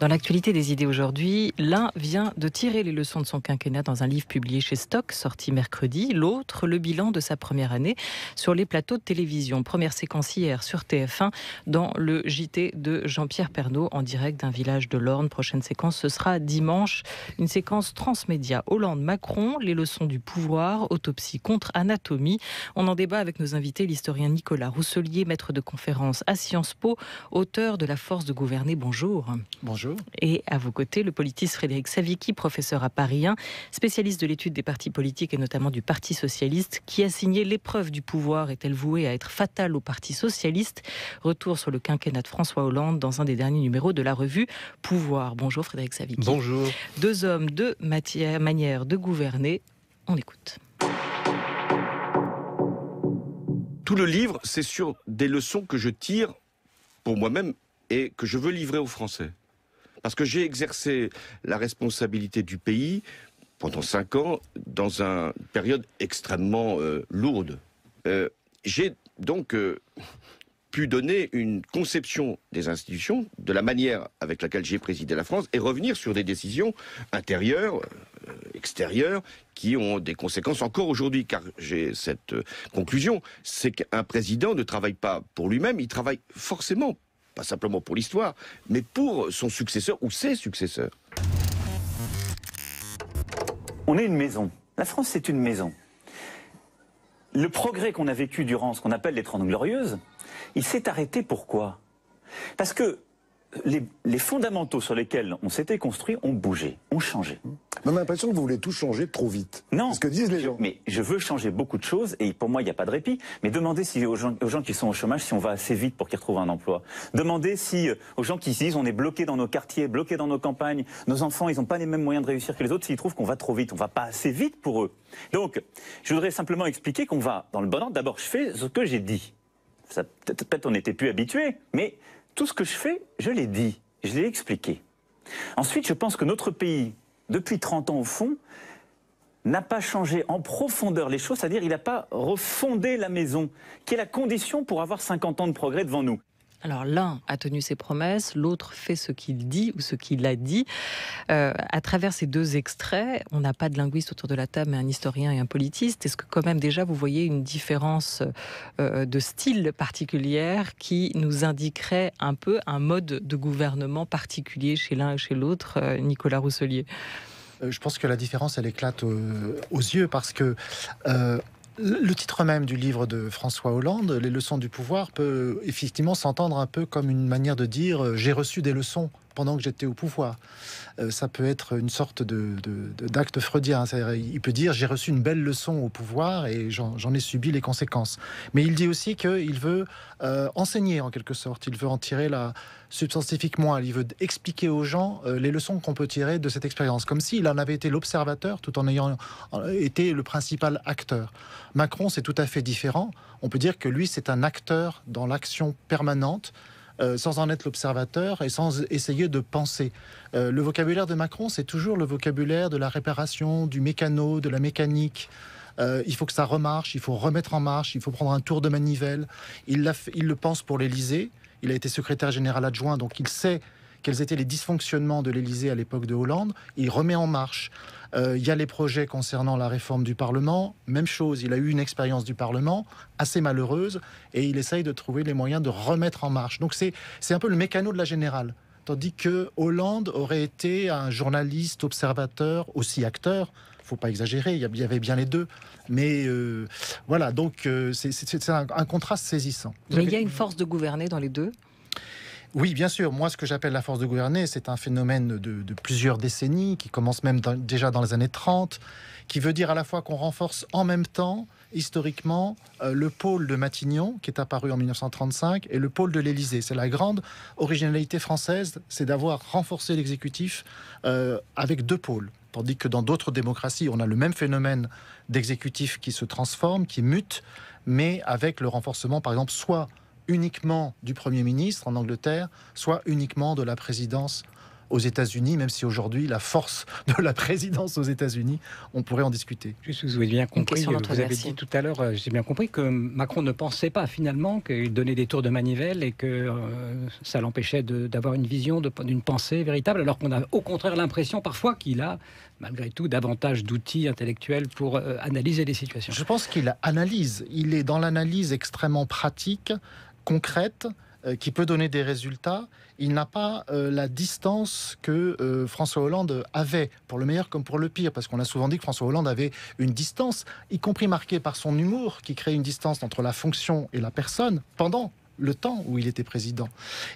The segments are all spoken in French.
Dans l'actualité des idées aujourd'hui, l'un vient de tirer les leçons de son quinquennat dans un livre publié chez Stock, sorti mercredi, l'autre le bilan de sa première année sur les plateaux de télévision. Première séquence hier sur TF1 dans le JT de Jean-Pierre Pernaud en direct d'un village de l'Orne. Prochaine séquence, ce sera dimanche, une séquence transmédia. Hollande-Macron, les leçons du pouvoir, autopsie contre anatomie. On en débat avec nos invités, l'historien Nicolas Rousselier, maître de conférence à Sciences Po, auteur de La force de gouverner. Bonjour. Bonjour. Et à vos côtés, le politiste Frédéric Savicki, professeur à Paris 1, spécialiste de l'étude des partis politiques et notamment du Parti socialiste, qui a signé L'épreuve du pouvoir est-elle vouée à être fatale au Parti socialiste Retour sur le quinquennat de François Hollande dans un des derniers numéros de la revue Pouvoir. Bonjour Frédéric Savicki. Bonjour. Deux hommes, deux manières de gouverner. On écoute. Tout le livre, c'est sur des leçons que je tire pour moi-même et que je veux livrer aux Français parce que j'ai exercé la responsabilité du pays pendant cinq ans dans une période extrêmement euh, lourde. Euh, j'ai donc euh, pu donner une conception des institutions, de la manière avec laquelle j'ai présidé la France, et revenir sur des décisions intérieures, extérieures, qui ont des conséquences encore aujourd'hui, car j'ai cette conclusion, c'est qu'un président ne travaille pas pour lui-même, il travaille forcément pas simplement pour l'histoire, mais pour son successeur ou ses successeurs. On est une maison. La France, c'est une maison. Le progrès qu'on a vécu durant ce qu'on appelle les Trente Glorieuses, il s'est arrêté pourquoi Parce que les, fondamentaux sur lesquels on s'était construit ont bougé, ont changé. Mais on a l'impression que vous voulez tout changer trop vite. Non. ce que disent les gens. Mais je veux changer beaucoup de choses et pour moi, il n'y a pas de répit. Mais demandez si, aux, gens, qui sont au chômage si on va assez vite pour qu'ils retrouvent un emploi. Demandez si euh, aux gens qui se disent on est bloqué dans nos quartiers, bloqué dans nos campagnes, nos enfants, ils n'ont pas les mêmes moyens de réussir que les autres, s'ils trouvent qu'on va trop vite, on va pas assez vite pour eux. Donc, je voudrais simplement expliquer qu'on va dans le bon ordre. D'abord, je fais ce que j'ai dit. Peut-être on n'était plus habitué, mais tout ce que je fais, je l'ai dit, je l'ai expliqué. Ensuite, je pense que notre pays depuis 30 ans au fond, n'a pas changé en profondeur les choses, c'est-à-dire il n'a pas refondé la maison, qui est la condition pour avoir 50 ans de progrès devant nous. Alors l'un a tenu ses promesses, l'autre fait ce qu'il dit ou ce qu'il a dit. Euh, à travers ces deux extraits, on n'a pas de linguiste autour de la table, mais un historien et un politiste. Est-ce que quand même déjà vous voyez une différence euh, de style particulière qui nous indiquerait un peu un mode de gouvernement particulier chez l'un et chez l'autre, euh, Nicolas Rousselier je pense que la différence, elle éclate aux, yeux parce que le titre même du livre de François Hollande, Les leçons du pouvoir, peut effectivement s'entendre un peu comme une manière de dire euh, j'ai reçu des leçons pendant que j'étais au pouvoir. Euh, ça peut être une sorte de, d'acte freudien. Il peut dire j'ai reçu une belle leçon au pouvoir et j'en, ai subi les conséquences. Mais il dit aussi qu'il veut euh, enseigner en quelque sorte. Il veut en tirer la substantifique moelle. Il veut expliquer aux gens euh, les leçons qu'on peut tirer de cette expérience, comme s'il en avait été l'observateur tout en ayant été le principal acteur. Macron, c'est tout à fait différent. On peut dire que lui, c'est un acteur dans l'action permanente euh, sans en être l'observateur et sans essayer de penser. Euh, le vocabulaire de Macron, c'est toujours le vocabulaire de la réparation, du mécano, de la mécanique. Euh, il faut que ça remarche, il faut remettre en marche, il faut prendre un tour de manivelle. Il, il le pense pour l'Elysée Il a été secrétaire général adjoint, donc il sait quels étaient les dysfonctionnements de l'Élysée à l'époque de Hollande. Il remet en marche. Euh, il y a les projets concernant la réforme du Parlement. Même chose, il a eu une expérience du Parlement assez malheureuse et il essaye de trouver les moyens de remettre en marche. Donc c'est un peu le mécano de la générale. Tandis que Hollande aurait été un journaliste, observateur, aussi acteur, faut pas exagérer, il y avait bien les deux. Mais euh, voilà, donc euh, c'est un, contraste saisissant. Mais il y a une force de gouverner dans les deux oui, bien sûr. Moi, ce que j'appelle la force de gouverner, c'est un phénomène de, plusieurs décennies, qui commence même déjà dans les années 30, qui veut dire à la fois qu'on renforce en même temps historiquement euh, le pôle de Matignon qui est apparu en 1935 et le pôle de l'Élysée. C'est la grande originalité française, c'est d'avoir renforcé l'exécutif euh, avec deux pôles. Tandis que dans d'autres démocraties, on a le même phénomène d'exécutif qui se transforme, qui mute, mais avec le renforcement, par exemple, soit uniquement du Premier ministre en Angleterre, soit uniquement de la présidence aux États-Unis, même si aujourd'hui la force de la présidence aux États-Unis, on pourrait en discuter. Juste, vous avez bien compris, vous avez dit tout à l'heure, euh, j'ai bien compris que Macron ne pensait pas finalement qu'il donnait des tours de manivelle et que euh, ça l'empêchait d'avoir une vision, d'une pensée véritable, alors qu'on a au contraire l'impression parfois qu'il a malgré tout davantage d'outils intellectuels pour euh, analyser les situations. Je pense qu'il analyse, il est dans l'analyse extrêmement pratique concrète euh, qui peut donner des résultats, il n'a pas euh, la distance que euh, François Hollande avait, pour le meilleur comme pour le pire, parce qu'on a souvent dit que François Hollande avait une distance, y compris marquée par son humour, qui crée une distance entre la fonction et la personne pendant le temps où il était président.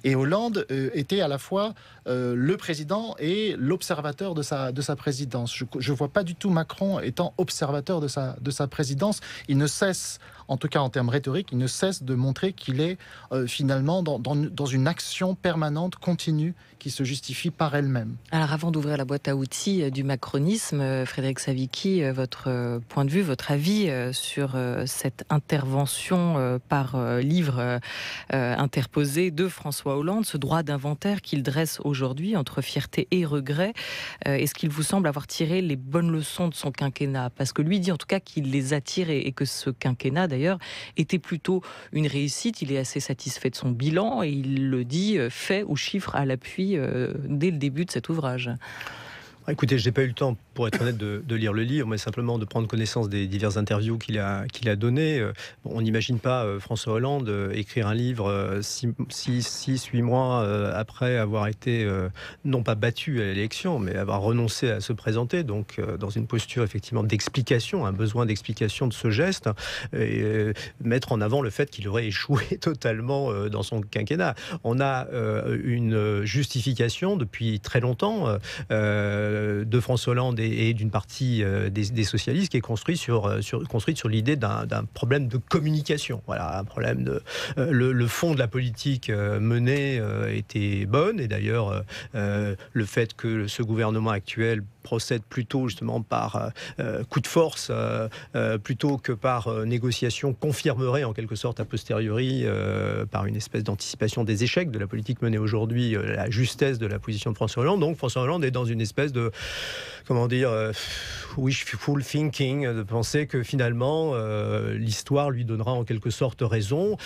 Et Hollande était à la fois le président et l'observateur de sa, de sa présidence. Je ne vois pas du tout Macron étant observateur de sa, de sa présidence. Il ne cesse, en tout cas en termes rhétoriques, il ne cesse de montrer qu'il est euh, finalement dans, dans, une action permanente, continue, qui se justifie par elle-même. Alors avant d'ouvrir la boîte à outils euh, du macronisme, euh, Frédéric Savicki, votre point de vue, votre avis sur cette intervention par livre interposé de François Hollande, ce droit d'inventaire qu'il dresse aujourd'hui entre fierté et regret, est-ce qu'il vous semble avoir tiré les bonnes leçons de son quinquennat Parce que lui dit en tout cas qu'il les a tirées et que ce quinquennat d'ailleurs était plutôt une réussite. Il est assez satisfait de son bilan et il le dit euh, fait ou chiffres à l'appui euh, dès le début de cet ouvrage. Écoutez, j'ai pas eu le temps pour être honnête, de, lire le livre, mais simplement de prendre connaissance des diverses interviews qu'il a, qu'il a données. Euh, on n'imagine pas euh, François Hollande euh, écrire un livre 6, 8 mois après avoir été, non pas battu à l'élection, mais avoir renoncé à se présenter, donc dans une posture effectivement d'explication, un besoin d'explication de ce geste, et mettre en avant le fait qu'il aurait échoué totalement dans son quinquennat. On a une justification depuis très longtemps de François Hollande et et, d'une partie euh, des, socialistes qui est construite sur, euh, sur, construite sur l'idée d'un problème de communication. Voilà, un problème de. Euh, le, le, fond de la politique menée était bonne, et d'ailleurs, le fait que ce gouvernement actuel procède plutôt justement par euh, euh, coup de force euh, plutôt que par négociation confirmerait en quelque sorte a posteriori par une espèce d'anticipation des échecs de la politique menée aujourd'hui, la justesse de la position de François Hollande. Donc François Hollande est dans une espèce de, comment dire, wishful thinking, de penser que finalement l'histoire lui donnera en quelque sorte raison.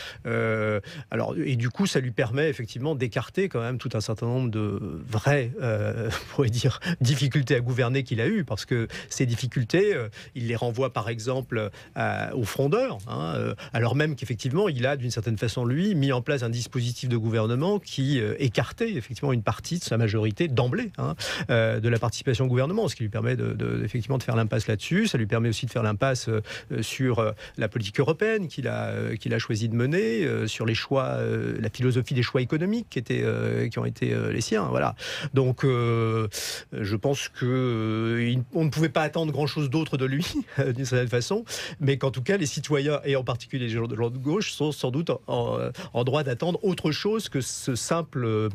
alors, et du coup, ça lui permet effectivement d'écarter quand même tout un certain nombre de vraies, pour dire, difficultés à gouverner gouverner qu'il a eu, parce que ces difficultés, euh, il les renvoie par exemple euh, aux frondeurs, hein, euh, alors même qu'effectivement, il a d'une certaine façon, lui, mis en place un dispositif de gouvernement qui écartait effectivement une partie de sa majorité d'emblée hein, de la participation au gouvernement, ce qui lui permet de, de effectivement de faire l'impasse là-dessus. Ça lui permet aussi de faire l'impasse sur la politique européenne qu'il a, qu'il a choisi de mener, sur les choix, la philosophie des choix économiques qui, étaient, qui ont été les siens. Voilà. Donc, je pense que euh, on ne pouvait pas attendre grand-chose d'autre de lui, euh, d'une certaine façon, mais qu'en tout cas, les citoyens, et en particulier les gens de gauche, sont sans doute en droit d'attendre autre chose que ce simple euh,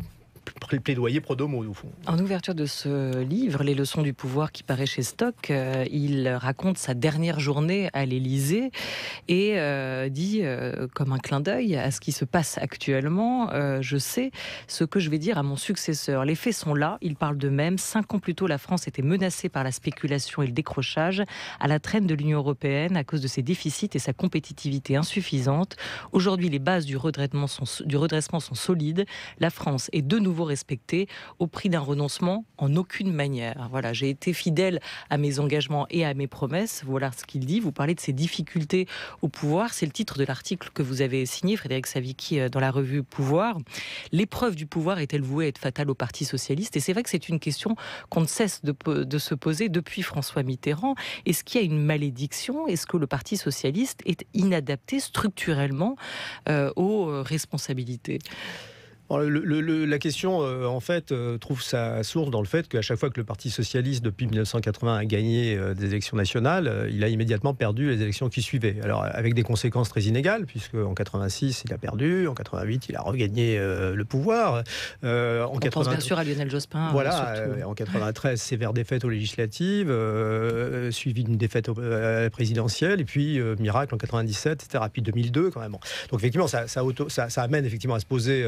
plaidoyer pro au fond. En ouverture de ce livre, Les leçons du pouvoir qui paraît chez Stock, euh, il raconte sa dernière journée à l'Élysée et euh, dit, euh, comme un clin d'œil à ce qui se passe actuellement, je sais ce que je vais dire à mon successeur. Les faits sont là, il parle d'eux-mêmes. Cinq ans plus tôt, la France était menacée par la spéculation et le décrochage, à la traîne de l'Union européenne à cause de ses déficits et sa compétitivité insuffisante. Aujourd'hui, les bases du du redressement sont solides. La France est de nouveau respecter au prix d'un renoncement en aucune manière. Voilà, j'ai été fidèle à mes engagements et à mes promesses. Voilà ce qu'il dit. Vous parlez de ses difficultés au pouvoir. C'est le titre de l'article que vous avez signé, Frédéric Savicki, euh, dans la revue Pouvoir. L'épreuve du pouvoir est-elle vouée à être fatale au Parti socialiste Et c'est vrai que c'est une question qu'on ne cesse de, se poser depuis François Mitterrand. Est-ce qu'il y a une malédiction Est-ce que le Parti socialiste est inadapté structurellement euh, aux euh, responsabilités la question, euh, en fait, euh, trouve sa source dans le fait qu'à chaque fois que le Parti socialiste, depuis 1980, a gagné euh, des élections nationales, il a immédiatement perdu les élections qui suivaient. Alors, avec des conséquences très inégales, puisque en 86, il a perdu, en 88, il a regagné le pouvoir. en On pense bien sûr à Lionel Jospin. Hein, voilà, en 93, sévère défaite aux législatives, suivie d'une défaite présidentielle, et puis miracle en 97, c'était rapide, 2002, quand même. Donc, effectivement, ça, amène effectivement à se poser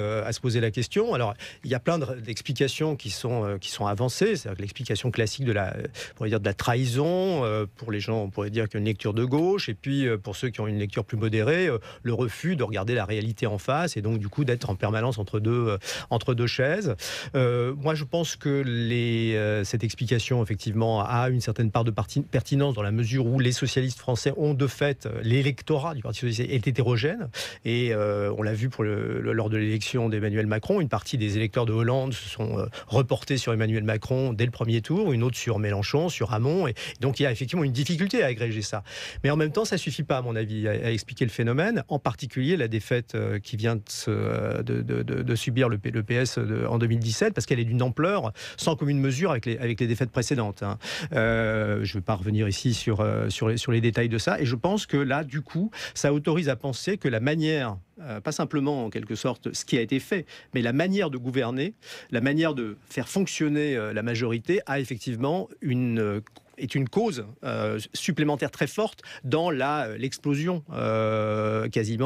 la question. Alors, il y a plein d'explications qui sont, euh, qui sont avancées. C'est-à-dire l'explication classique de la, euh, dire de la trahison, euh, pour les gens, on pourrait dire qu'une lecture de gauche, et puis pour ceux qui ont une lecture plus modérée, le refus de regarder la réalité en face, et donc du coup d'être en permanence entre deux, entre deux chaises. moi, je pense que les, cette explication, effectivement, a une certaine part de pertinence dans la mesure où les socialistes français ont de fait, l'électorat du Parti socialiste est hétérogène, et on l'a vu pour le, lors de l'élection d'Emmanuel Macron. Une partie des électeurs de Hollande se sont euh, reportés sur Emmanuel Macron dès le premier tour, une autre sur Mélenchon, sur Hamon. Et donc il y a effectivement une difficulté à agréger ça. Mais en même temps, ça suffit pas, à mon avis, à, expliquer le phénomène, en particulier la défaite euh, qui vient de, euh, subir le, PS en 2017, parce qu'elle est d'une ampleur sans commune mesure avec les, défaites précédentes. Hein. je ne vais pas revenir ici sur, sur les détails de ça. Et je pense que là, du coup, ça autorise à penser que la manière euh, pas simplement en quelque sorte ce qui a été fait, mais la manière de gouverner, la manière de faire fonctionner euh, la majorité a effectivement une euh, est une cause euh, supplémentaire très forte dans euh, l'explosion euh, quasiment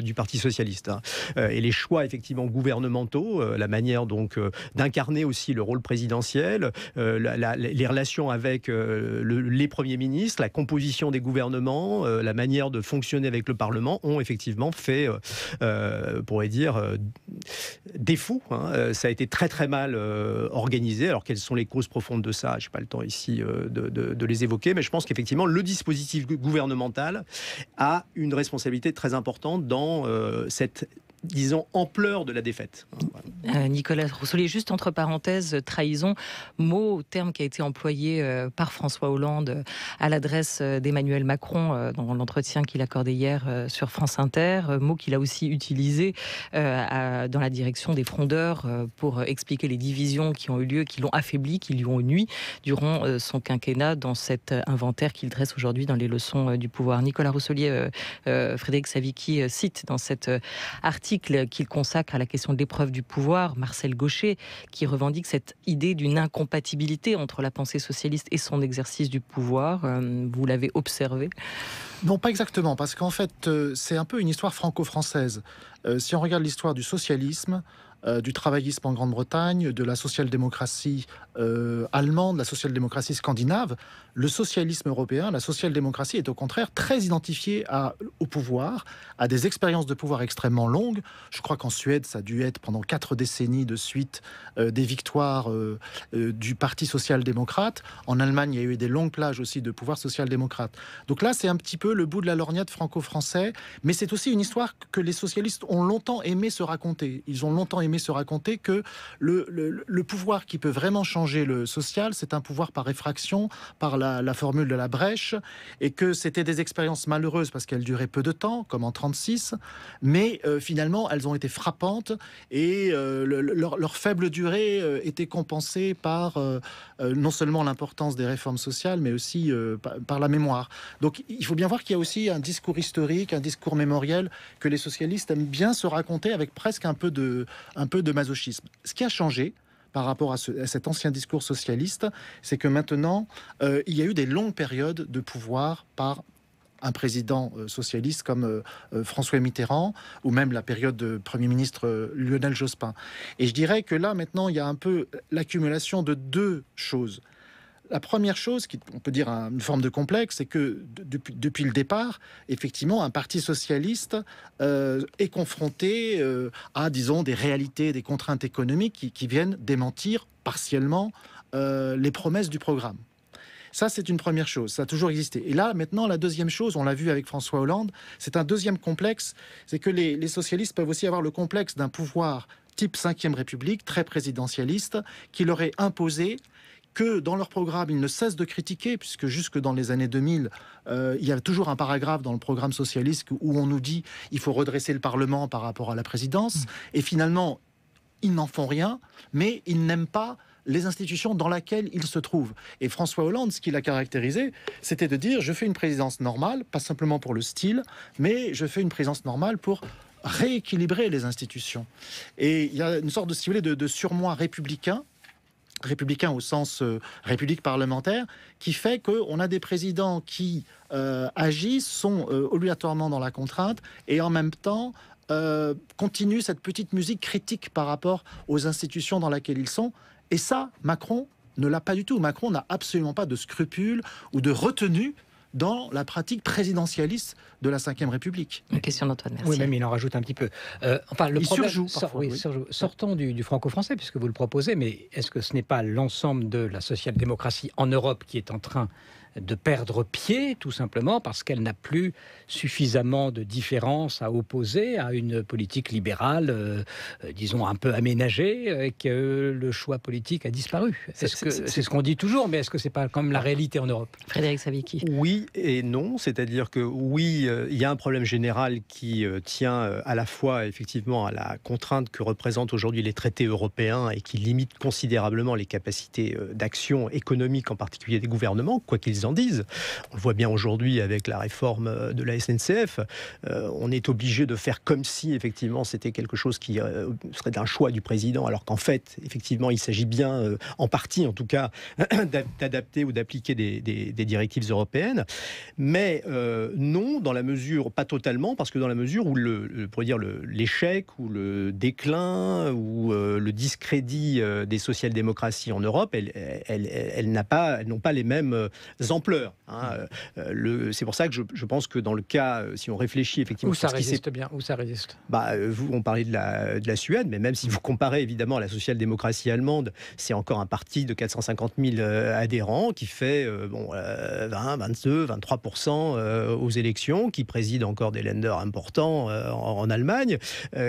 du Parti socialiste. Hein. et les choix effectivement gouvernementaux, la manière donc d'incarner aussi le rôle présidentiel, les relations avec les premiers ministres, la composition des gouvernements, la manière de fonctionner avec le Parlement ont effectivement fait, pourrait dire, défaut. Hein. ça a été très très mal organisé. Alors quelles sont les causes profondes de ça Je n'ai pas le temps ici de, les évoquer, mais je pense qu'effectivement, le dispositif gouvernemental a une responsabilité très importante dans euh, cette disons, ampleur de la défaite. Euh, Nicolas Rousselier, juste entre parenthèses, trahison, mot, terme qui a été employé euh, par François Hollande euh, à l'adresse d'Emmanuel Macron dans l'entretien qu'il accordait hier sur France Inter, mot qu'il a aussi utilisé dans la direction des frondeurs pour expliquer les divisions qui ont eu lieu, qui l'ont affaibli, qui lui ont nuit durant son quinquennat dans cet inventaire qu'il dresse aujourd'hui dans les leçons du pouvoir. Nicolas Rousselier, Frédéric Savicki cite dans cet article qu'il consacre à la question de l'épreuve du pouvoir, Marcel Gaucher, qui revendique cette idée d'une incompatibilité entre la pensée socialiste et son exercice du pouvoir. Euh, vous l'avez observé Non, pas exactement, parce qu'en fait, euh, c'est un peu une histoire franco-française. Euh, si on regarde l'histoire du socialisme, euh, du travaillisme en Grande-Bretagne, de la social-démocratie euh, allemande, la social-démocratie scandinave, le socialisme européen, la social-démocratie est au contraire très identifiée à, au pouvoir, à des expériences de pouvoir extrêmement longues. Je crois qu'en Suède, ça a dû être pendant quatre décennies de suite euh, des victoires euh, du Parti social-démocrate. En Allemagne, il y a eu des longues plages aussi de pouvoir social-démocrate. Donc là, c'est un petit peu le bout de la lorgnette franco-français, mais c'est aussi une histoire que les socialistes ont longtemps aimé se raconter. Ils ont longtemps aimé se raconter que le, pouvoir qui peut vraiment changer le social, c'est un pouvoir par effraction, par la, formule de la brèche, et que c'était des expériences malheureuses parce qu'elles duraient peu de temps, comme en 36, mais euh, finalement elles ont été frappantes et euh, leur, faible durée euh, était compensée par non seulement l'importance des réformes sociales, mais aussi par, la mémoire. Donc il faut bien voir qu'il y a aussi un discours historique, un discours mémoriel que les socialistes aiment bien se raconter avec presque un peu de, un peu de masochisme. Ce qui a changé, par rapport à, cet ancien discours socialiste, c'est que maintenant, euh, il y a eu des longues périodes de pouvoir par un président euh, socialiste comme euh, François Mitterrand, ou même la période de Premier ministre Lionel Jospin. Et je dirais que là, maintenant, il y a un peu l'accumulation de deux choses la première chose, qui, on peut dire une forme de complexe, c'est que depuis, le départ, effectivement, un parti socialiste euh, est confronté euh, à, disons, des réalités, des contraintes économiques qui, viennent démentir partiellement euh, les promesses du programme. Ça, c'est une première chose. Ça a toujours existé. Et là, maintenant, la deuxième chose, on l'a vu avec François Hollande, c'est un deuxième complexe, c'est que les, socialistes peuvent aussi avoir le complexe d'un pouvoir type 5 République, très présidentialiste, qui leur est imposé que dans leur programme, ils ne cessent de critiquer, puisque jusque dans les années 2000, euh, il y a toujours un paragraphe dans le programme socialiste où on nous dit il faut redresser le Parlement par rapport à la présidence, mmh. et finalement, ils n'en font rien, mais ils n'aiment pas les institutions dans lesquelles ils se trouvent Et François Hollande, ce qu'il a caractérisé, c'était de dire je fais une présidence normale, pas simplement pour le style, mais je fais une présidence normale pour rééquilibrer les institutions. Et il y a une sorte de, de, de surmoi républicain républicain au sens euh, république parlementaire, qui fait qu'on a des présidents qui euh, agissent, sont euh, obligatoirement dans la contrainte, et en même temps continuent cette petite musique critique par rapport aux institutions dans lesquelles ils sont. Et ça, Macron ne l'a pas du tout. Macron n'a absolument pas de scrupules ou de retenue dans la pratique présidentialiste de la Ve République. Une question d'Antoine, merci. Oui, même il en rajoute un petit peu. Euh, enfin, le il surjoue, parfois, Sortons du, du franco-français, puisque vous le proposez, mais est-ce que ce n'est pas l'ensemble de la social-démocratie en Europe qui est en train de perdre pied, tout simplement parce qu'elle n'a plus suffisamment de différences à opposer à une politique libérale, euh, euh, disons un peu aménagée, euh, et que le choix politique a disparu. C'est ce qu'on dit toujours, mais est-ce que c'est pas comme la réalité en Europe Frédéric Savicki. Oui et non, c'est-à-dire que oui, il y a un problème général qui tient à la fois effectivement à la contrainte que représentent aujourd'hui les traités européens et qui limite considérablement les capacités d'action économique, en particulier des gouvernements, quoi qu'ils en disent. On le voit bien aujourd'hui avec la réforme euh, de la SNCF. Euh, on est obligé de faire comme si effectivement c'était quelque chose qui euh, serait d'un choix du président, alors qu'en fait, effectivement, il s'agit bien, en partie en tout cas, d'adapter ou d'appliquer des, directives européennes. Mais non, dans la mesure, pas totalement, parce que dans la mesure où le, pour dire l'échec ou le déclin ou le discrédit des social-démocraties en Europe, elles, n'ont pas, pas les mêmes ampleur. Hein, euh, euh, c'est pour ça que je, pense que dans le cas, euh, si on réfléchit effectivement... Où ça résiste bien, où ça résiste bah, vous, On parlait de la, de la Suède, mais même si vous comparez évidemment à la social-démocratie allemande, c'est encore un parti de 450 000 adhérents qui fait bon, 20, 22, 23 aux élections, qui préside encore des lenders importants en, Allemagne,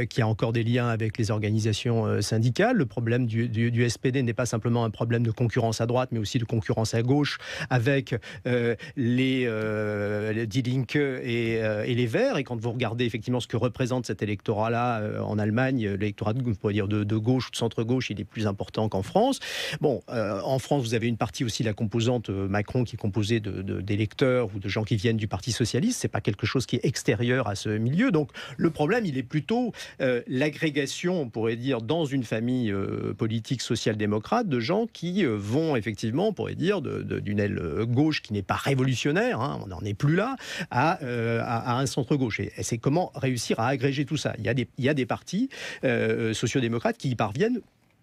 qui a encore des liens avec les organisations syndicales. Le problème du, du SPD n'est pas simplement un problème de concurrence à droite, mais aussi de concurrence à gauche, avec euh, les, d euh, Die Linke euh, et, les Verts. Et quand vous regardez effectivement ce que représente cet électorat-là en Allemagne, l'électorat de, de, gauche ou de centre-gauche, il est plus important qu'en France. Bon, en France, vous avez une partie aussi, la composante Macron, qui est composée d'électeurs ou de gens qui viennent du Parti socialiste. C'est pas quelque chose qui est extérieur à ce milieu. Donc le problème, il est plutôt l'agrégation, on pourrait dire, dans une famille politique social-démocrate de gens qui vont effectivement, on pourrait dire, d'une aile gauche qui n'est pas révolutionnaire, hein, on n'en est plus là, à, euh, un centre gauche. Et, c'est comment réussir à agréger tout ça. Il y a des, partis euh, démocrates qui y parviennent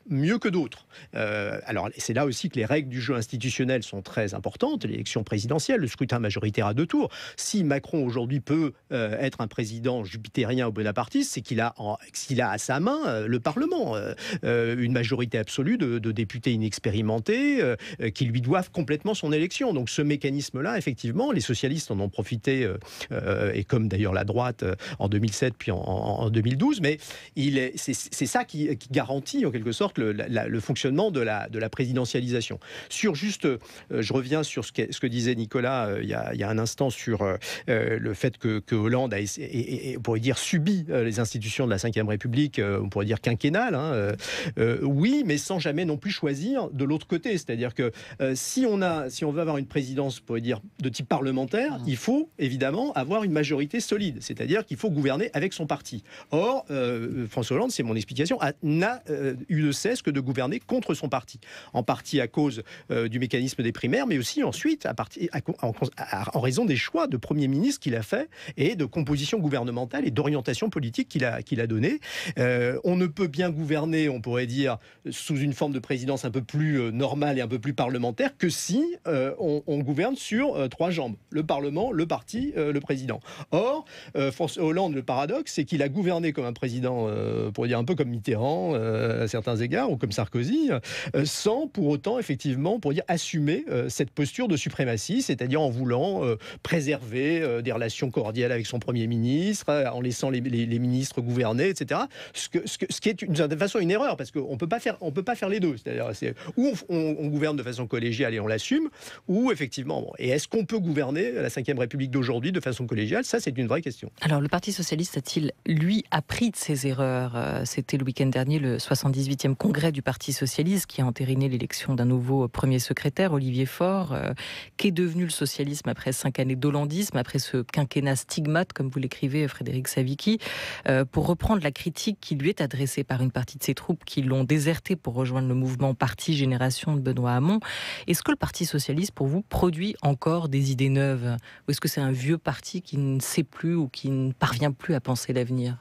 mieux que d'autres. Euh, alors c'est là aussi que les règles du jeu institutionnel sont très importantes. L'élection présidentielle, le scrutin majoritaire à deux tours. Si Macron aujourd'hui peut euh, être un président jupitérien ou bonapartiste, c'est qu'il a, qu'il a à sa main euh, le Parlement, une majorité absolue de, députés inexpérimentés qui lui doivent complètement son élection. Donc ce mécanisme-là, effectivement, les socialistes en ont profité, et comme d'ailleurs la droite en 2007 puis en, 2012, mais c'est ça qui garantit en quelque sorte le, fonctionnement de la, de la, présidentialisation. Sur juste, euh, je reviens sur ce que, ce que disait Nicolas euh, il, a y, y a, un instant sur euh, le fait que, Hollande a, et, pourrait dire, subi les institutions de la Ve République, on pourrait dire quinquennale. Hein, oui, mais sans jamais non plus choisir de l'autre côté. C'est-à-dire que si, on a, si on veut avoir une présidence, pourrait dire, de type parlementaire, mmh. il faut évidemment avoir une majorité solide. C'est-à-dire qu'il faut gouverner avec son parti. Or, François Hollande, c'est mon explication, n'a eu de cesse que de gouverner contre son parti. En partie à cause euh, du mécanisme des primaires, mais aussi ensuite en, raison des choix de Premier ministre qu'il a fait et de composition gouvernementale et d'orientation politique qu'il a, qu'il a donnée. Euh, on ne peut bien gouverner, on pourrait dire, sous une forme de présidence un peu plus euh, normale et un peu plus parlementaire que si on, gouverne sur trois jambes. Le Parlement, le parti, le président. Or, François Hollande, le paradoxe, c'est qu'il a gouverné comme un président, pour dire un peu comme Mitterrand à certains égards, ou comme Sarkozy, euh, sans pour autant, effectivement, pour dire, assumer euh, cette posture de suprématie, c'est-à-dire en voulant euh, préserver des relations cordiales avec son Premier ministre, en laissant les, ministres gouverner, etc. Ce, que, ce, qui est, de façon, une erreur, parce qu'on ne peut pas faire on peut pas faire les deux. C'est-à-dire, ou on, gouverne de façon collégiale et on l'assume, ou effectivement, et est-ce qu'on peut gouverner la Ve République d'aujourd'hui de façon collégiale Ça, c'est une vraie question. Alors, le Parti Socialiste a-t-il, lui, appris de ses erreurs C'était le week-end dernier le 78e congrès du Parti socialiste qui a entériné l'élection d'un nouveau premier secrétaire, Olivier Faure. Euh, qu'est devenu le socialisme après cinq années d'hollandisme, après ce quinquennat stigmate, comme vous l'écrivez, Frédéric Savicki euh, Pour reprendre la critique qui lui est adressée par une partie de ses troupes qui l'ont déserté pour rejoindre le mouvement Parti Génération de Benoît Hamon, est-ce que le Parti socialiste, pour vous, produit encore des idées neuves Ou est-ce que c'est un vieux parti qui ne sait plus ou qui ne parvient plus à penser l'avenir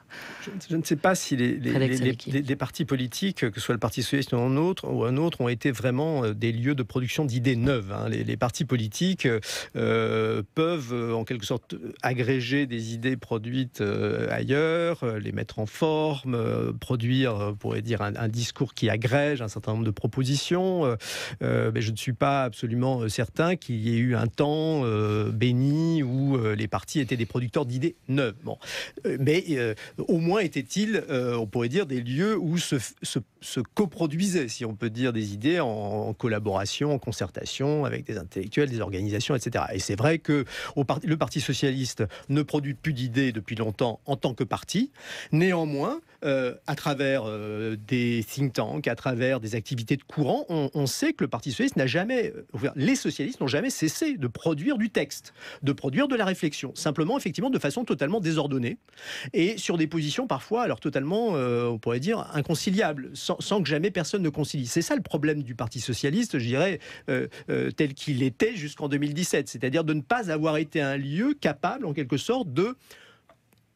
je, ne sais pas si les, partis politiques, que ce soit le Parti socialiste ou un autre, ou un autre ont été vraiment euh, des lieux de production d'idées neuves. Hein. Les, partis politiques euh, peuvent euh, en quelque sorte agréger des idées produites ailleurs, les mettre en forme, produire, on pourrait dire, un, discours qui agrège un certain nombre de propositions. mais je ne suis pas absolument certain qu'il y ait eu un temps béni où les partis étaient des producteurs d'idées neuves. Bon. Mais au moins étaient-ils, on pourrait dire, des lieux où se coproduisait, si on peut dire, des idées en, collaboration, en concertation avec des intellectuels, des organisations, etc. Et c'est vrai que parti, le Parti socialiste ne produit plus d'idées depuis longtemps en tant que parti. Néanmoins, euh, à travers euh, des think tanks, à travers des activités de courant, on, sait que le Parti socialiste n'a jamais, euh, les socialistes n'ont jamais cessé de produire du texte, de produire de la réflexion, simplement effectivement de façon totalement désordonnée et sur des positions parfois alors totalement, on pourrait dire, inconciliables, sans, que jamais personne ne concilie. C'est ça le problème du Parti socialiste, je dirais, tel qu'il était jusqu'en 2017, c'est-à-dire de ne pas avoir été un lieu capable en quelque sorte de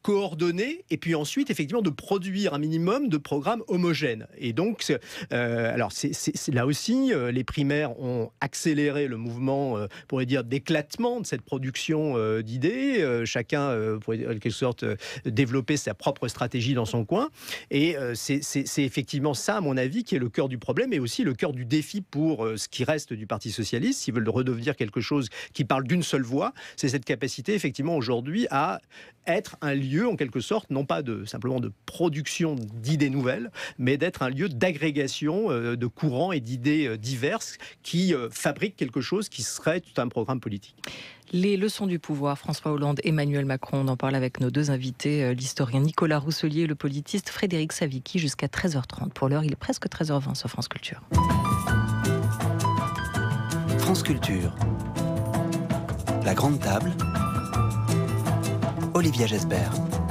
coordonner et puis ensuite effectivement de produire un minimum de programmes homogènes. Et donc, euh, alors c'est, là aussi, euh, les primaires ont accéléré le mouvement, euh, pourrait dire, d'éclatement de cette production d'idées. chacun, pourrait en quelque sorte, développer sa propre stratégie dans son coin. Et c'est effectivement ça, à mon avis, qui est le cœur du problème et aussi le cœur du défi pour ce qui reste du Parti socialiste, s'ils veulent redevenir quelque chose qui parle d'une seule voix, c'est cette capacité effectivement aujourd'hui à être un lieu en quelque sorte, non pas de, simplement de production d'idées nouvelles, mais d'être un lieu d'agrégation euh, de courants et d'idées euh, diverses qui euh, fabriquent quelque chose qui serait tout un programme politique. Les leçons du pouvoir, François Hollande, Emmanuel Macron, on en parle avec nos deux invités, l'historien Nicolas Rousselier et le politiste Frédéric Savicki, jusqu'à 13h30. Pour l'heure, il est presque 13h20 sur France Culture. France Culture. La grande table. Olivia Jesper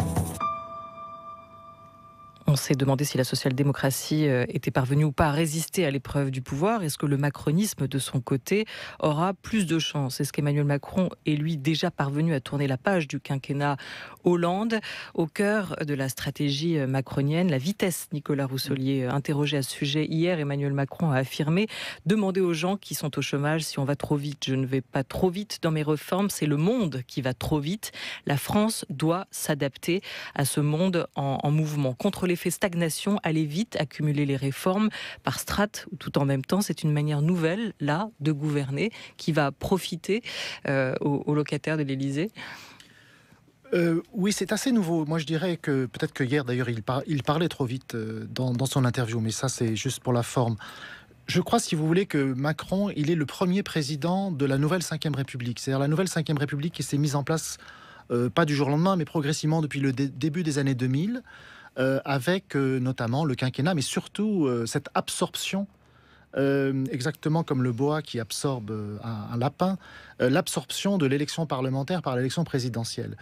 on s'est demandé si la social-démocratie euh, était parvenue ou pas à résister à l'épreuve du pouvoir. Est-ce que le macronisme, de son côté, aura plus de chances Est-ce qu'Emmanuel Macron est, lui, déjà parvenu à tourner la page du quinquennat Hollande Au cœur de la stratégie euh, macronienne, la vitesse, Nicolas Rousselier, euh, interrogé à ce sujet hier, Emmanuel Macron a affirmé Demandez aux gens qui sont au chômage si on va trop vite. Je ne vais pas trop vite dans mes réformes, c'est le monde qui va trop vite. La France doit s'adapter à ce monde en, en mouvement contre les stagnation, aller vite, accumuler les réformes par strates, tout en même temps, c'est une manière nouvelle, là, de gouverner, qui va profiter euh, aux, locataires de l'Élysée. Euh, oui, c'est assez nouveau. Moi, je dirais que peut-être que hier, d'ailleurs, il, parlait trop vite euh, dans, son interview, mais ça, c'est juste pour la forme. Je crois, si vous voulez, que Macron, il est le premier président de la nouvelle Cinquième République. C'est-à-dire la nouvelle Cinquième République qui s'est mise en place, pas du jour au lendemain, mais progressivement depuis le début des années 2000. Euh, avec euh, notamment le quinquennat, mais surtout euh, cette absorption exactement comme le bois qui absorbe un, lapin, l'absorption de l'élection parlementaire par l'élection présidentielle.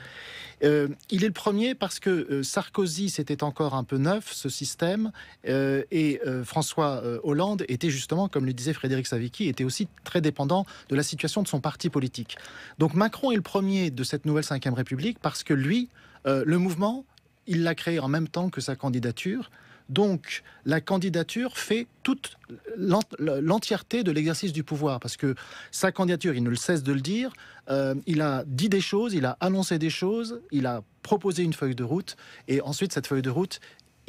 il est le premier parce que Sarkozy, c'était encore un peu neuf, ce système, et François Hollande était justement, comme le disait Frédéric Savicki, était aussi très dépendant de la situation de son parti politique. Donc Macron est le premier de cette nouvelle Ve République parce que lui, le mouvement, il l'a créé en même temps que sa candidature. Donc, la candidature fait toute l'entièreté de l'exercice du pouvoir, parce que sa candidature, il ne le cesse de le dire, euh, il a dit des choses, il a annoncé des choses, il a proposé une feuille de route, et ensuite, cette feuille de route,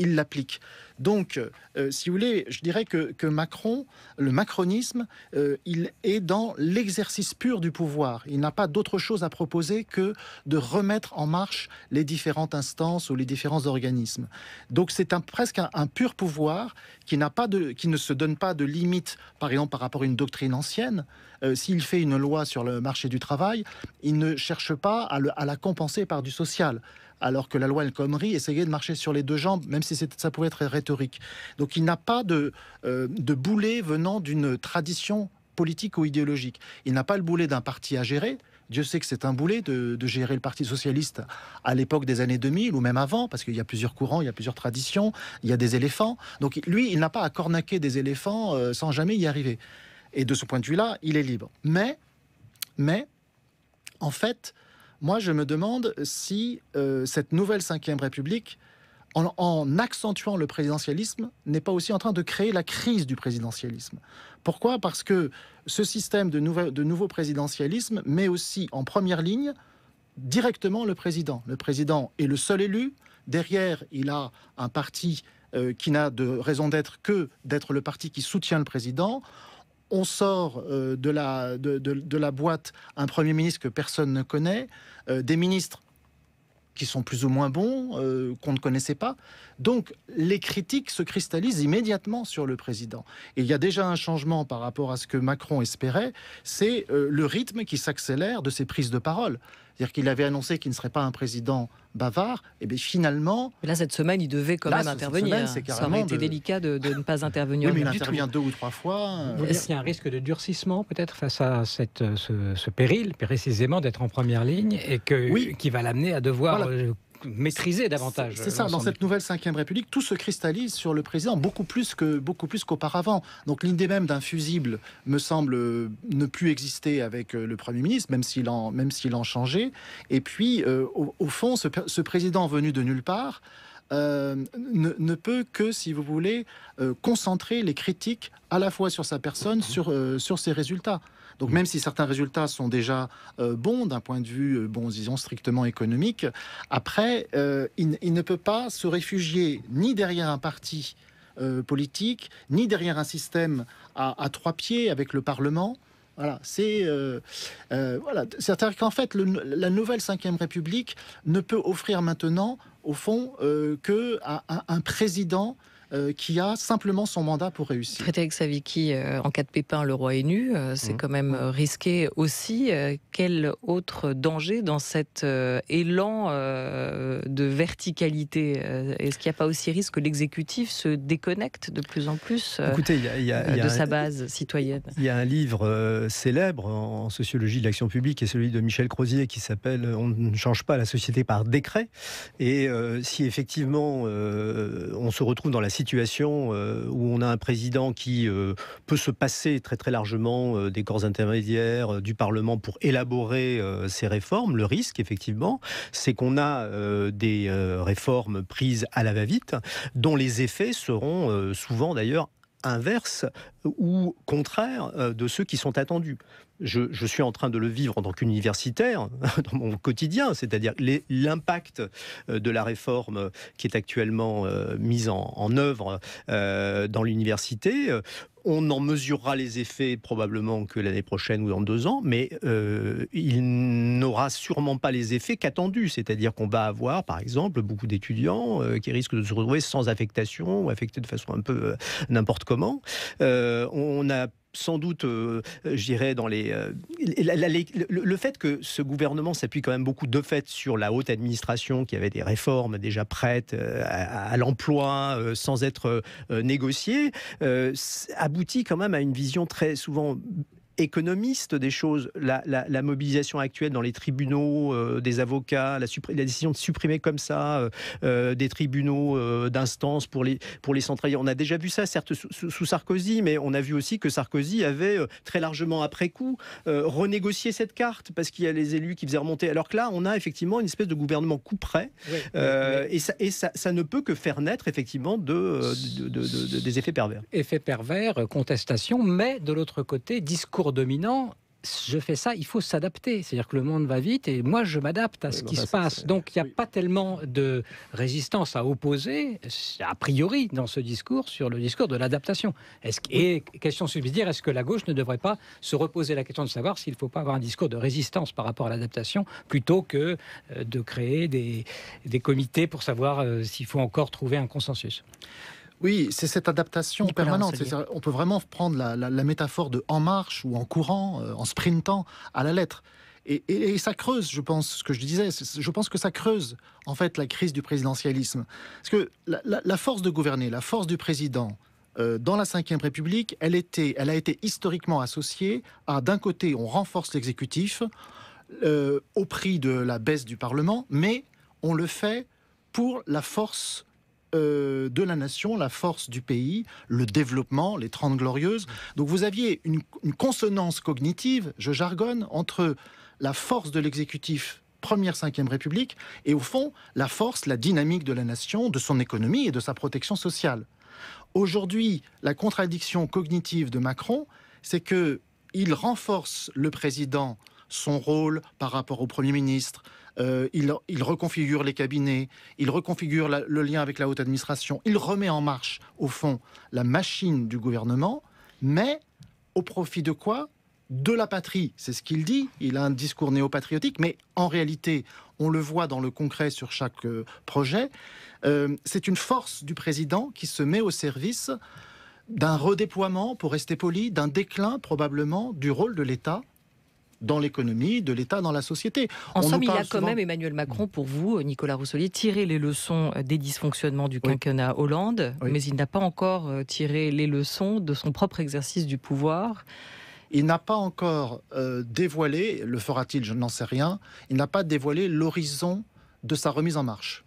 il l'applique. Donc, euh, si vous voulez, je dirais que, Macron, le macronisme, euh, il est dans l'exercice pur du pouvoir. Il n'a pas d'autre chose à proposer que de remettre en marche les différentes instances ou les différents organismes. Donc, c'est un, presque un, pur pouvoir qui, n'a pas de, qui ne se donne pas de limites, par exemple, par rapport à une doctrine ancienne. Euh, s'il fait une loi sur le marché du travail, il ne cherche pas à la compenser par du social alors que la loi El Khomri essayait de marcher sur les deux jambes, même si ça pouvait être rhétorique. Donc il n'a pas euh, de, boulet venant d'une tradition politique ou idéologique. Il n'a pas le boulet d'un parti à gérer, Dieu sait que c'est un boulet de, gérer le Parti socialiste à l'époque des années 2000 ou même avant, parce qu'il y a plusieurs courants, il y a plusieurs traditions, il y a des éléphants. Donc lui, il n'a pas à cornaquer des éléphants euh, sans jamais y arriver. Et de ce point de vue-là, il est libre. Mais, mais, en fait, moi, je me demande si euh, cette nouvelle Ve République, en, accentuant le présidentialisme, n'est pas aussi en train de créer la crise du présidentialisme. Pourquoi Parce que ce système de, nouveau présidentialisme met aussi en première ligne directement le président. Le président est le seul élu. Derrière, il a un parti euh, qui n'a de raison d'être que d'être le parti qui soutient le président on sort euh, de, la, boîte un Premier ministre que personne ne connaît, euh, des ministres qui sont plus ou moins bons, euh, qu'on ne connaissait pas. Donc les critiques se cristallisent immédiatement sur le président. il y a déjà un changement par rapport à ce que Macron espérait, c'est le rythme qui s'accélère de ses prises de parole cest dire qu'il avait annoncé qu'il ne serait pas un président bavard. Et bien finalement. là, cette semaine, il devait quand même intervenir. c'est Ça été délicat de, ne pas intervenir. mais il intervient deux ou trois fois. Est-ce euh. qu'il y a un risque de durcissement peut-être face à cette, euh, ce, péril, précisément d'être en première ligne, et que, qui va l'amener à devoir. Euh, maîtriser davantage. C'est ça, dans cette nouvelle cinquième République, tout se cristallise sur le président beaucoup plus que beaucoup plus qu'auparavant. Donc l'idée même d'un fusible me semble ne plus exister avec euh, le Premier ministre, même s'il en même s'il en changeait. Et puis euh, au, fond, ce, président venu de nulle part. Euh, ne, peut que, si vous voulez, concentrer les critiques à la fois sur sa personne, sur, sur ses résultats. Donc même si certains résultats sont déjà euh, bons d'un point de vue, euh, bon, disons strictement économique, après, euh, il, ne peut pas se réfugier ni derrière un parti politique, ni derrière un système à, trois pieds avec le Parlement. Voilà, c'est voilà. C'est-à-dire qu'en fait, la nouvelle Ve République ne peut offrir maintenant, au fond, que un président euh, qui a simplement son mandat pour réussir. Traiter avec Savicki euh, en cas de pépin, le roi est nu, euh, c'est mmh. quand même risqué aussi. quel autre danger dans cet élan de verticalité Est-ce qu'il n'y a pas aussi risque que l'exécutif se déconnecte de plus en plus Écoutez, de sa base citoyenne Il y a un livre célèbre en sociologie de l'action publique et celui de Michel Crozier qui s'appelle On ne change pas la société par décret. Et si effectivement on se retrouve dans la situation situation euh, où on a un président qui euh, peut se passer très très largement euh, des corps intermédiaires, du Parlement pour élaborer ses réformes. Le risque, effectivement, c'est qu'on a des réformes prises à la va-vite, dont les effets seront souvent d'ailleurs inverse ou contraire euh, de ceux qui sont attendus. Je, suis en train de le vivre en tant qu'universitaire dans mon quotidien, c'est-à-dire l'impact euh, de la réforme qui est actuellement euh, mise en, œuvre dans l'université on en mesurera les effets probablement que l'année prochaine ou dans deux ans, mais euh, il n'aura sûrement pas les effets qu'attendus. C'est-à-dire qu'on va avoir, par exemple, beaucoup d'étudiants euh, qui risquent de se retrouver sans affectation ou affectés de façon un peu euh, n'importe comment. on a sans doute, euh, euh, je dirais, dans les, euh, le, fait que ce gouvernement s'appuie quand même beaucoup de fait sur la haute administration qui avait des réformes déjà prêtes à, à l'emploi sans être négociées, aboutit quand même à une vision très souvent économiste des choses. La, la, mobilisation actuelle dans les tribunaux, euh, des avocats, la, la, décision de supprimer comme ça euh, euh, des tribunaux d'instance pour les, pour les centraliser. On a déjà vu ça, certes, sous, Sarkozy, mais on a vu aussi que Sarkozy avait très largement après coup renégocié cette carte parce qu'il y a les élus qui faisaient remonter. Alors que là, on a effectivement une espèce de gouvernement coup prêt et, ça, et ça, ça, ne peut que faire naître effectivement de, de des effets pervers. Effets pervers, contestation, mais de l'autre côté, discours dominant, je fais ça, il faut s'adapter. C'est-à-dire que le monde va vite et moi, je m'adapte à ce bah qui se passe. Donc, il n'y a pas tellement de résistance à opposer, a priori, dans ce discours, sur le discours de l'adaptation. Est-ce que... Et question subsidiaire, est-ce que la gauche ne devrait pas se reposer la question de savoir s'il ne faut pas avoir un discours de résistance par rapport à l'adaptation, plutôt que euh, de créer des, des comités pour savoir euh, s'il faut encore trouver un consensus oui, c'est cette adaptation permanente. On peut vraiment prendre la, métaphore de en marche ou en courant, euh, en sprintant à la lettre. Et, ça creuse, je pense, ce que je disais, je pense que ça creuse en fait la crise du présidentialisme. Parce que la, force de gouverner, la force du président, euh, dans la Ve République, elle, était, elle a été historiquement associée à, d'un côté, on renforce l'exécutif euh, au prix de la baisse du Parlement, mais on le fait pour la force euh, de la nation, la force du pays, le développement, les 30 glorieuses. Donc vous aviez une, consonance cognitive, je jargonne, entre la force de l'exécutif première cinquième république et au fond la force, la dynamique de la nation, de son économie et de sa protection sociale. Aujourd'hui, la contradiction cognitive de Macron, c'est que il renforce le président son rôle par rapport au Premier ministre. Euh, il, reconfigure les cabinets, il reconfigure le lien avec la haute administration, il remet en marche, au fond, la machine du gouvernement, mais au profit de quoi de la patrie, c'est ce qu'il dit, il a un discours néo-patriotique, mais en réalité, on le voit dans le concret sur chaque euh, projet, euh, c'est une force du président qui se met au service d'un redéploiement, pour rester poli, d'un déclin probablement du rôle de l'État dans l'économie, de l'État dans la société. En somme, il a quand même, Emmanuel Macron, pour vous, Nicolas Rousselier, tiré les leçons euh, des dysfonctionnements du quinquennat Hollande, mais il n'a pas encore euh, tiré les leçons de son propre exercice du pouvoir. Il n'a pas encore euh, dévoilé, le fera-t-il, je n'en sais rien, il n'a pas dévoilé l'horizon de sa remise en marche.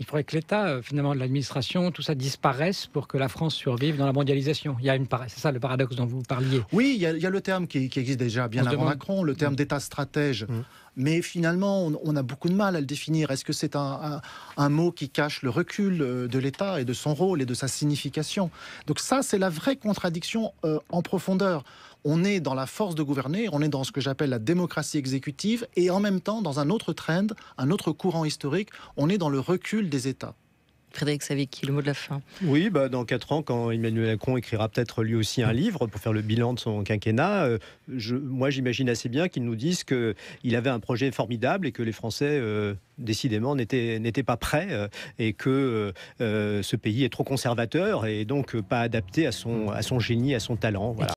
Il faudrait que l'État, euh, finalement, l'administration, tout ça disparaisse pour que la France survive dans la mondialisation. Il y a c'est ça le paradoxe dont vous parliez. Oui, il y, a, le terme qui, existe déjà bien avant Macron, le terme mm. d'État stratège. Mm. Mais finalement, on, a beaucoup de mal à le définir. Est-ce que c'est un, mot qui cache le recul euh, de l'État et de son rôle et de sa signification Donc ça, c'est la vraie contradiction euh, en profondeur on est dans la force de gouverner, on est dans ce que j'appelle la démocratie exécutive, et en même temps, dans un autre trend, un autre courant historique, on est dans le recul des États. Frédéric Savicki, le mot de la fin. Oui, bah, dans quatre ans, quand Emmanuel Macron écrira peut-être lui aussi un livre pour faire le bilan de son quinquennat, euh, je, moi j'imagine assez bien qu'il nous dise qu'il avait un projet formidable et que les Français, euh, décidément, n'étaient pas prêts euh, et que ce pays est trop conservateur et donc pas adapté à son, à son génie, à son talent. Voilà.